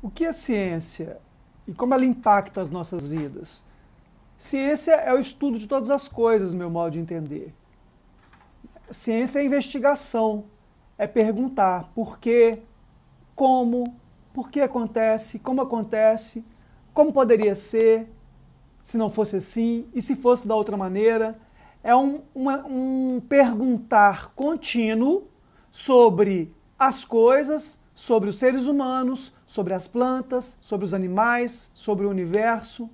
O que é ciência e como ela impacta as nossas vidas? Ciência é o estudo de todas as coisas, meu modo de entender. Ciência é investigação, é perguntar por quê, como, por que acontece, como acontece, como poderia ser, se não fosse assim e se fosse da outra maneira. É um, uma, um perguntar contínuo sobre as coisas, sobre os seres humanos, sobre as plantas, sobre os animais, sobre o universo,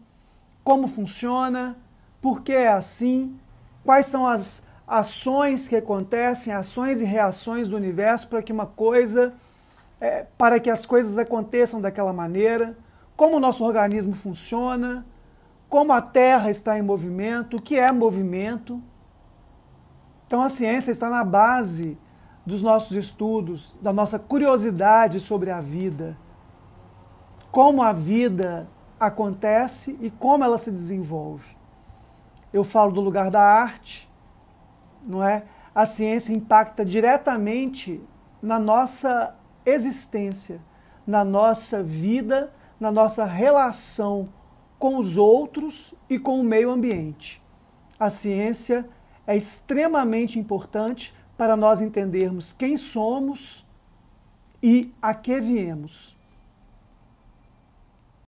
como funciona, por que é assim, quais são as ações que acontecem, ações e reações do universo para que uma coisa, é, para que as coisas aconteçam daquela maneira, como o nosso organismo funciona, como a Terra está em movimento, o que é movimento. Então a ciência está na base dos nossos estudos, da nossa curiosidade sobre a vida, como a vida acontece e como ela se desenvolve. Eu falo do lugar da arte, não é? A ciência impacta diretamente na nossa existência, na nossa vida, na nossa relação com os outros e com o meio ambiente. A ciência é extremamente importante para nós entendermos quem somos e a que viemos.